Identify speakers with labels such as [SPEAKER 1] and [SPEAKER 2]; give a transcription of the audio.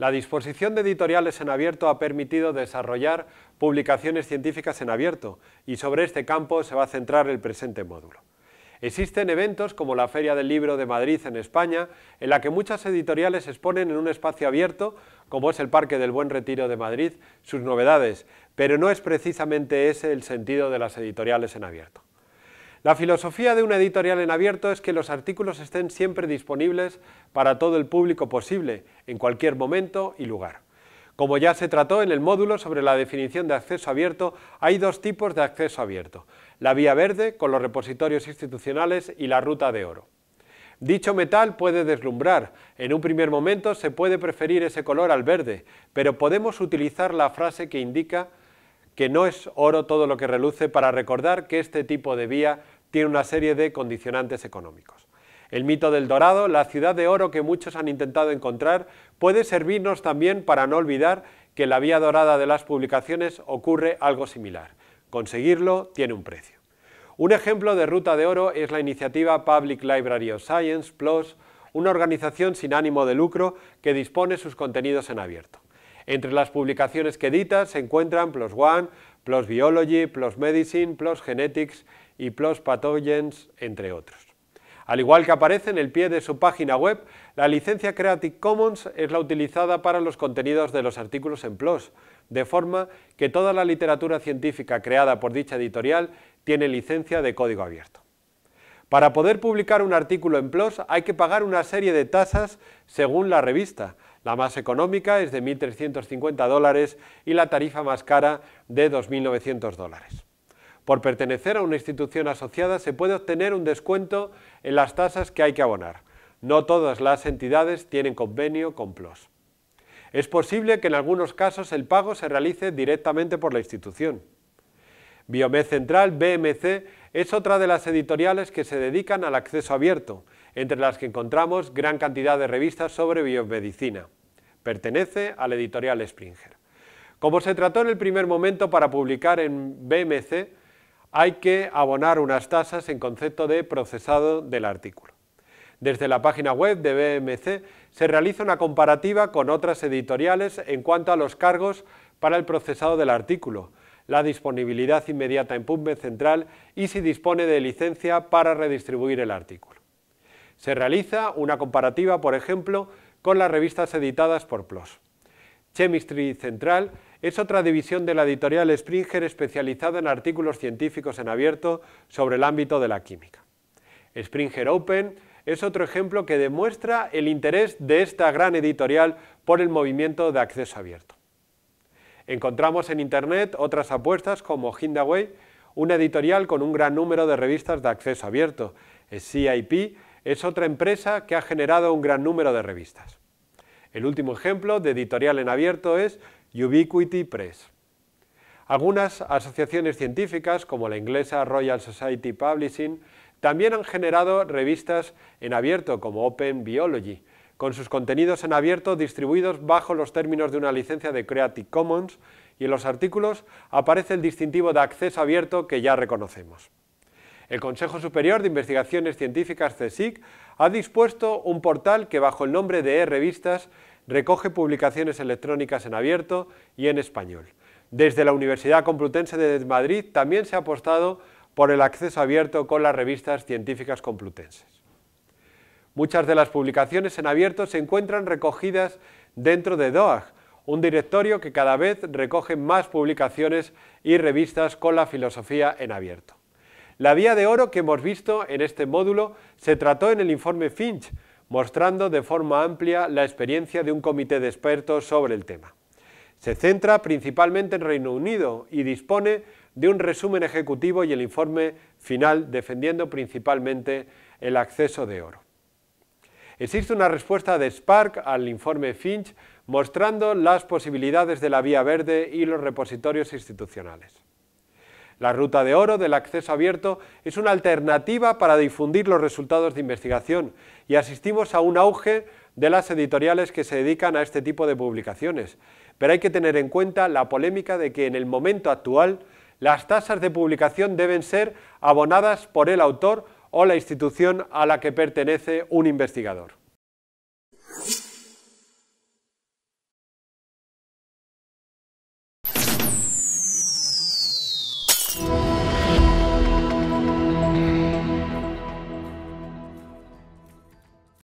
[SPEAKER 1] La disposición de editoriales en abierto ha permitido desarrollar publicaciones científicas en abierto y sobre este campo se va a centrar el presente módulo. Existen eventos como la Feria del Libro de Madrid en España, en la que muchas editoriales exponen en un espacio abierto, como es el Parque del Buen Retiro de Madrid, sus novedades, pero no es precisamente ese el sentido de las editoriales en abierto. La filosofía de una editorial en abierto es que los artículos estén siempre disponibles para todo el público posible, en cualquier momento y lugar. Como ya se trató en el módulo sobre la definición de acceso abierto, hay dos tipos de acceso abierto, la vía verde con los repositorios institucionales y la ruta de oro. Dicho metal puede deslumbrar, en un primer momento se puede preferir ese color al verde, pero podemos utilizar la frase que indica que no es oro todo lo que reluce para recordar que este tipo de vía tiene una serie de condicionantes económicos. El mito del dorado, la ciudad de oro que muchos han intentado encontrar, puede servirnos también para no olvidar que en la vía dorada de las publicaciones ocurre algo similar. Conseguirlo tiene un precio. Un ejemplo de ruta de oro es la iniciativa Public Library of Science Plus, una organización sin ánimo de lucro que dispone sus contenidos en abierto. Entre las publicaciones que edita se encuentran PLOS ONE, PLOS Biology, PLOS Medicine, PLOS Genetics y PLOS Pathogens, entre otros. Al igual que aparece en el pie de su página web, la licencia Creative Commons es la utilizada para los contenidos de los artículos en PLOS, de forma que toda la literatura científica creada por dicha editorial tiene licencia de código abierto. Para poder publicar un artículo en PLOS hay que pagar una serie de tasas según la revista, la más económica es de 1.350 dólares y la tarifa más cara de 2.900 dólares. Por pertenecer a una institución asociada se puede obtener un descuento en las tasas que hay que abonar. No todas las entidades tienen convenio con PLOS. Es posible que en algunos casos el pago se realice directamente por la institución. Biomed Central, BMC, es otra de las editoriales que se dedican al acceso abierto entre las que encontramos gran cantidad de revistas sobre biomedicina. Pertenece a la editorial Springer. Como se trató en el primer momento para publicar en BMC, hay que abonar unas tasas en concepto de procesado del artículo. Desde la página web de BMC se realiza una comparativa con otras editoriales en cuanto a los cargos para el procesado del artículo, la disponibilidad inmediata en PubMed Central y si dispone de licencia para redistribuir el artículo. Se realiza una comparativa, por ejemplo, con las revistas editadas por PLOS. Chemistry Central es otra división de la editorial Springer especializada en artículos científicos en abierto sobre el ámbito de la química. Springer Open es otro ejemplo que demuestra el interés de esta gran editorial por el movimiento de acceso abierto. Encontramos en Internet otras apuestas como Hindaway, una editorial con un gran número de revistas de acceso abierto, CIP es otra empresa que ha generado un gran número de revistas. El último ejemplo de editorial en abierto es Ubiquity Press. Algunas asociaciones científicas, como la inglesa Royal Society Publishing, también han generado revistas en abierto como Open Biology, con sus contenidos en abierto distribuidos bajo los términos de una licencia de Creative Commons y en los artículos aparece el distintivo de acceso abierto que ya reconocemos. El Consejo Superior de Investigaciones Científicas, CSIC, ha dispuesto un portal que bajo el nombre de e-revistas recoge publicaciones electrónicas en abierto y en español. Desde la Universidad Complutense de Madrid también se ha apostado por el acceso abierto con las revistas científicas complutenses. Muchas de las publicaciones en abierto se encuentran recogidas dentro de DOAG, un directorio que cada vez recoge más publicaciones y revistas con la filosofía en abierto. La vía de oro que hemos visto en este módulo se trató en el informe Finch, mostrando de forma amplia la experiencia de un comité de expertos sobre el tema. Se centra principalmente en Reino Unido y dispone de un resumen ejecutivo y el informe final defendiendo principalmente el acceso de oro. Existe una respuesta de Spark al informe Finch mostrando las posibilidades de la vía verde y los repositorios institucionales. La ruta de oro del acceso abierto es una alternativa para difundir los resultados de investigación y asistimos a un auge de las editoriales que se dedican a este tipo de publicaciones. Pero hay que tener en cuenta la polémica de que en el momento actual las tasas de publicación deben ser abonadas por el autor o la institución a la que pertenece un investigador.